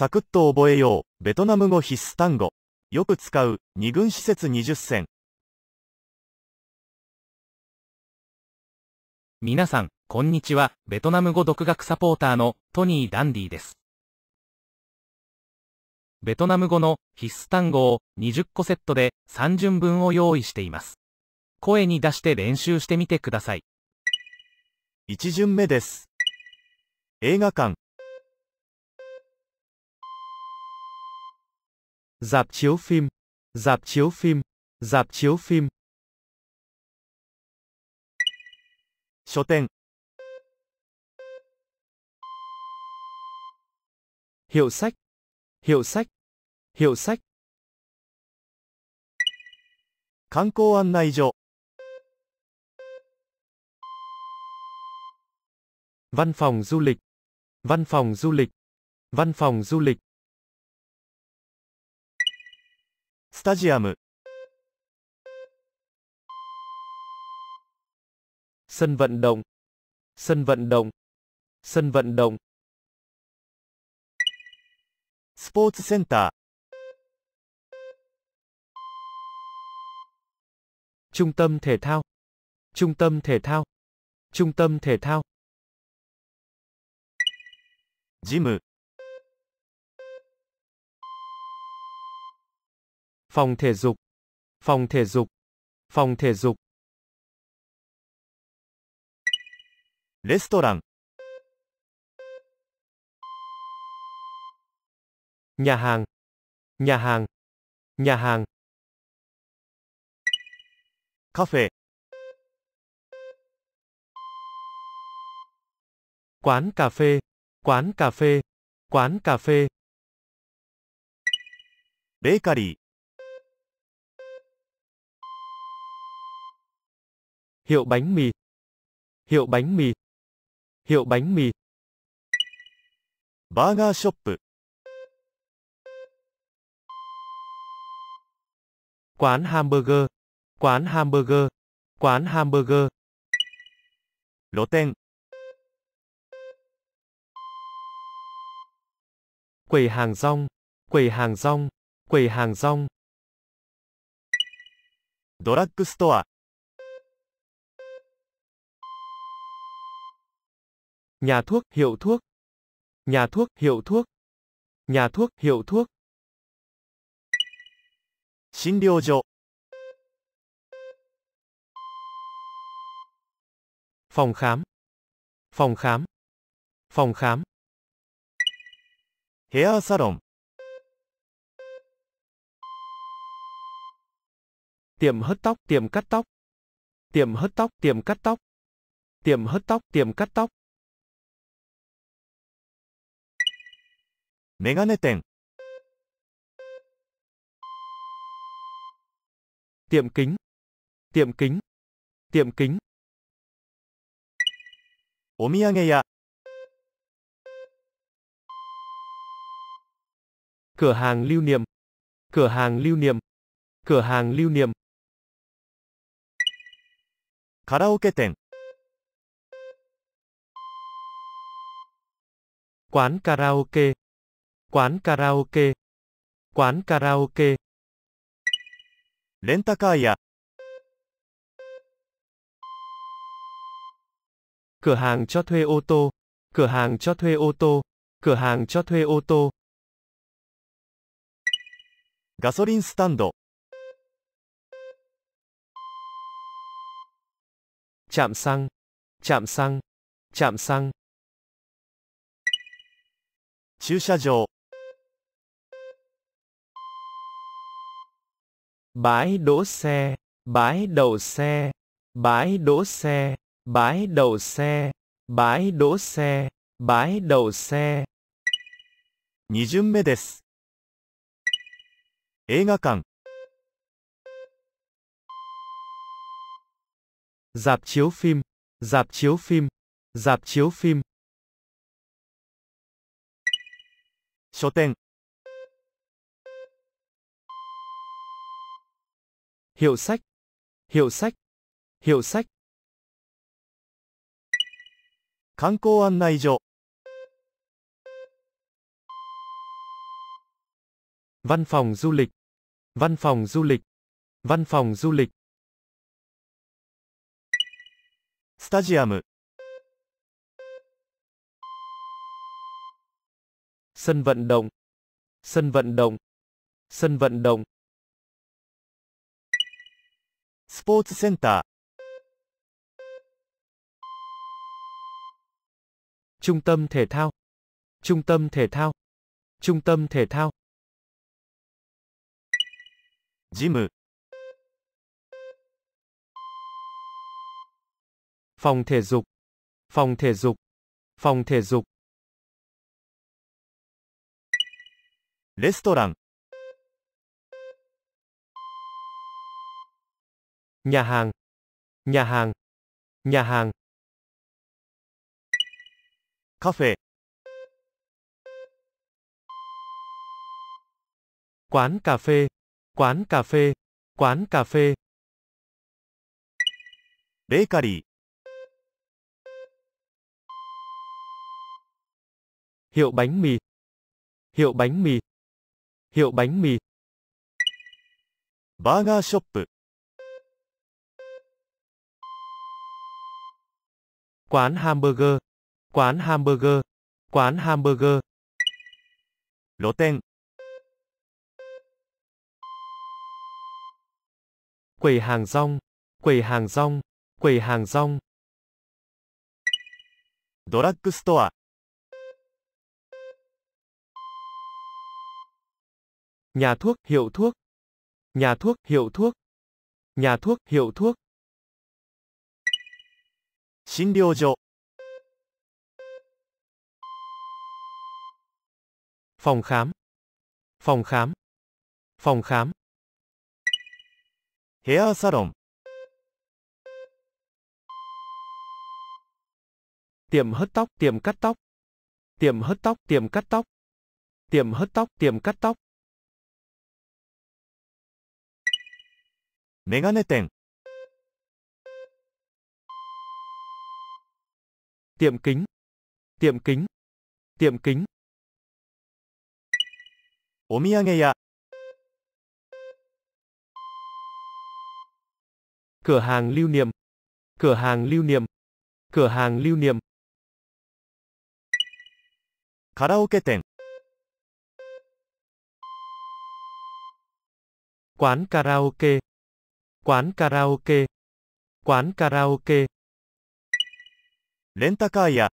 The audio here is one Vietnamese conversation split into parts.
サクッと覚えよう、ベトナム語必須単語。よく使う、二軍施設20選。皆さん、こんにちは、ベトナム語独学サポーターのトニー・ダンディです。ベトナム語の必須単語を20個セットで3 0分を用意しています。声に出して練習してみてください。1巡目です。映画館。Dạp chiếu phim, dạp chiếu phim, dạp chiếu phim. 書店 Hiệu sách, hiệu sách, hiệu sách. an 観光案内所 Văn phòng du lịch, văn phòng du lịch, văn phòng du lịch. スタジアム sân vận động sân vận động sân vận động Sports Center, trung tâm thể thao trung tâm thể thao trung tâm thể thao gym Phòng thể dục. Phòng thể dục. Phòng thể dục. レストラン nhà hàng nhà hàng nhà hàng cafe, quán cà phê quán cà phê quán cà phê bakery Hiệu bánh mì. Hiệu bánh mì. Hiệu bánh mì. shop, quán hamburger, quán hamburger, quán hamburger. 露店 quầy hàng rong, quầy hàng rong, quầy hàng rong. drug store Nhà thuốc, hiệu thuốc. Nhà thuốc, hiệu thuốc. Nhà thuốc, hiệu thuốc. 診療所 phòng khám phòng khám phòng khám hair salon tiệm hớt tóc tiệm cắt tóc tiệm hớt tóc tiệm cắt tóc tiệm hớt tóc tiệm cắt tóc メガネ店 tiệm kính tiệm kính tiệm kính お土産屋 cửa hàng lưu niệm cửa hàng lưu niệm cửa hàng lưu niệm karaoke 店 quán karaoke quán karaoke, quán karaoke, レンタカーや cửa hàng cho thuê ô tô, cửa hàng cho thuê ô tô, cửa hàng cho thuê ô tô, ガソリンスタンド chạm xăng, chạm xăng, chạm xăng, 駐車場 bãi đỗ xe, bãi đậu xe, bãi đỗ xe, bãi đậu xe, bãi đỗ xe, bãi đậu xe. 2巡目です。映画館 Dạp chiếu phim, dạp chiếu phim, dạp chiếu phim. 書店 Hiệu sách. Hiệu sách. Hiệu sách. 観光案内所 Văn phòng du lịch. Văn phòng du lịch. Văn phòng du lịch. Stadium. Sân vận động. Sân vận động. Sân vận động. スポーツセンター Trung tâm thể thao. Trung tâm thể thao. Trung tâm thể thao. Gym. Phòng thể dục. Phòng thể dục. Phòng thể dục. Restaurant. Nhà hàng. Nhà hàng. Nhà hàng. Cà phê. Quán cà phê. Quán cà phê. Quán cà phê. Bakery. Hiệu bánh mì. Hiệu bánh mì. Hiệu bánh mì. Burger shop. Quán hamburger. Quán hamburger. Quán hamburger. lô 露店 Quầy hàng rong. Quầy hàng rong. Quầy hàng rong. ドラッグストア Nhà thuốc, hiệu thuốc. Nhà thuốc, hiệu thuốc. Nhà thuốc, hiệu thuốc. 診療所 phòng khám phòng khám phòng khám ヘアサロン tiệm hớt tóc tiệm cắt tóc tiệm hớt tóc tiệm cắt tóc tiệm hớt tóc tiệm cắt tóc メガネ店 tiệm kính, tiệm kính, tiệm kính. お土産屋 cửa hàng lưu niệm, cửa hàng lưu niệm, cửa hàng lưu niệm. karaoke カラオケ店 quán karaoke, quán karaoke, quán karaoke. レンタカーや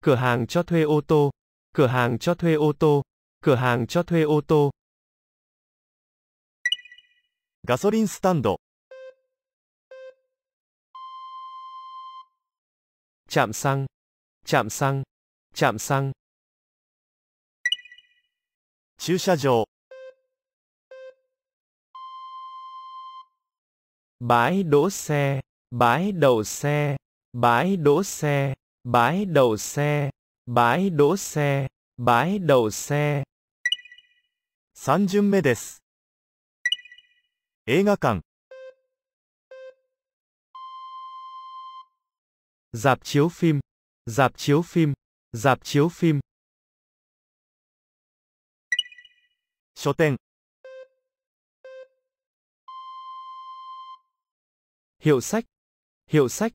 cửa hàng cho thuê ô tô, cửa hàng cho thuê ô tô, cửa hàng cho thuê ô tô. ガソリンスタンド trạm xăng, trạm xăng, trạm xăng. 駐車場 bãi đỗ xe, bãi đậu xe, bãi đỗ xe, bãi đậu xe, bãi đỗ xe, bãi đậu xe. 3巡目です。映画館 Dạp chiếu phim, dạp chiếu phim, dạp chiếu phim. 書店 Hiệu sách. Hiệu sách.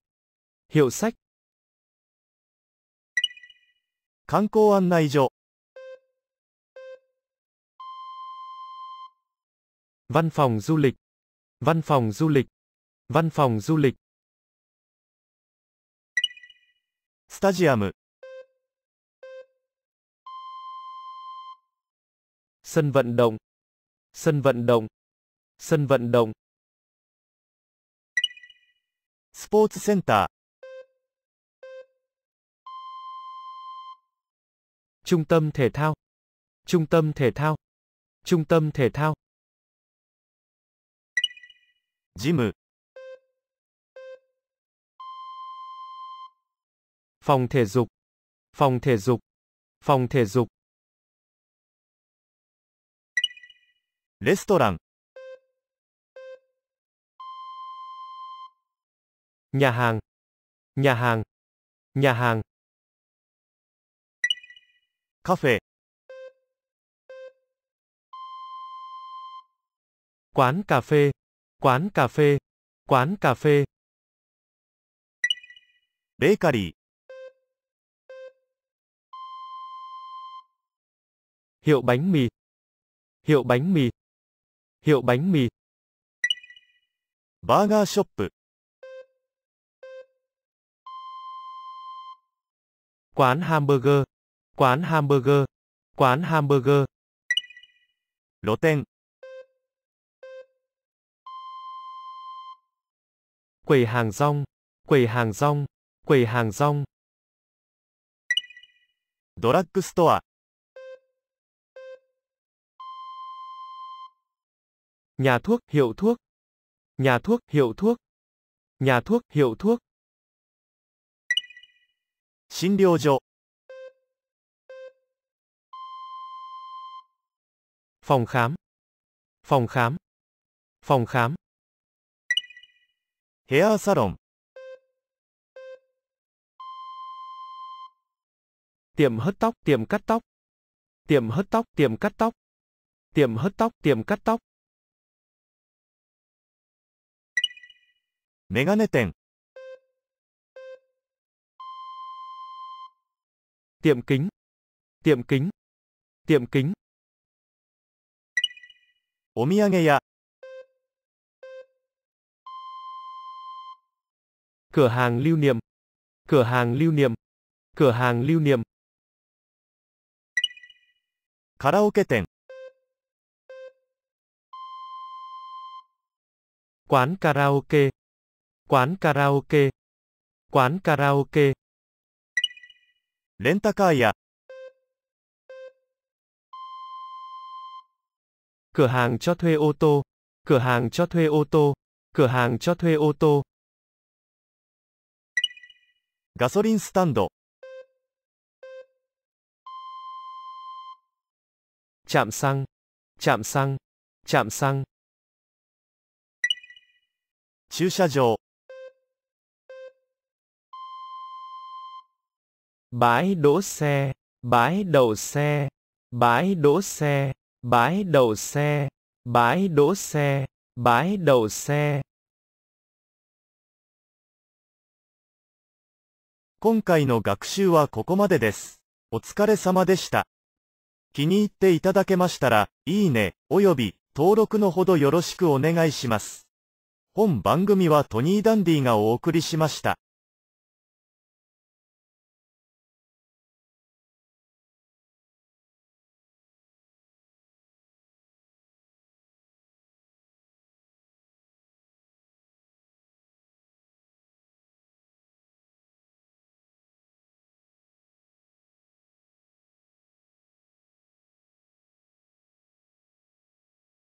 Hiệu sách. 観光案内所 Văn phòng du lịch. Văn phòng du lịch. Văn phòng du lịch. Stadium. Sân vận động. Sân vận động. Sân vận động. スポーツセンター Trung tâm thể thao Trung tâm thể thao Trung tâm thể thao Gym Phòng thể dục Phòng thể dục Phòng thể dục Restaurant Nhà hàng. Nhà hàng. Nhà hàng. Cà phê. Quán cà phê. Quán cà phê. Quán cà phê. Bakery. Hiệu bánh mì. Hiệu bánh mì. Hiệu bánh mì. Burger shop. Quán hamburger. Quán hamburger. Quán hamburger. Lộ tên. Quầy hàng rong. Quầy hàng rong. Quầy hàng rong. ドラッグストア Nhà thuốc, hiệu thuốc. Nhà thuốc, hiệu thuốc. Nhà thuốc, hiệu thuốc. 診療所 phòng khám phòng khám phòng khám hair salon tiệm hớt tóc tiệm cắt tóc tiệm hớt tóc tiệm cắt tóc tiệm hớt tóc tiệm cắt tóc メガネ店 tiệm kính, tiệm kính, tiệm kính. お土産屋 cửa hàng lưu niệm, cửa hàng lưu niệm, cửa hàng lưu niệm. Karaoke ten. Quán karaoke, quán karaoke, quán karaoke. レンタカーや cửa hàng cho thuê ô tô, cửa hàng cho thuê ô tô, cửa hàng cho thuê ô tô. Gasoline stand. trạm xăng, trạm xăng, trạm xăng. 駐車場 bãi đỗ xe, bãi đậu xe, bãi đỗ xe, bãi đậu xe, bãi đỗ xe, bãi đ u xe. 今回の学習はここまでです。お疲れ様でした。気に入っていただけましたら、いいね、および登録のほどよろしくお願いします。本番組はトニー・ダンディがお送りしました。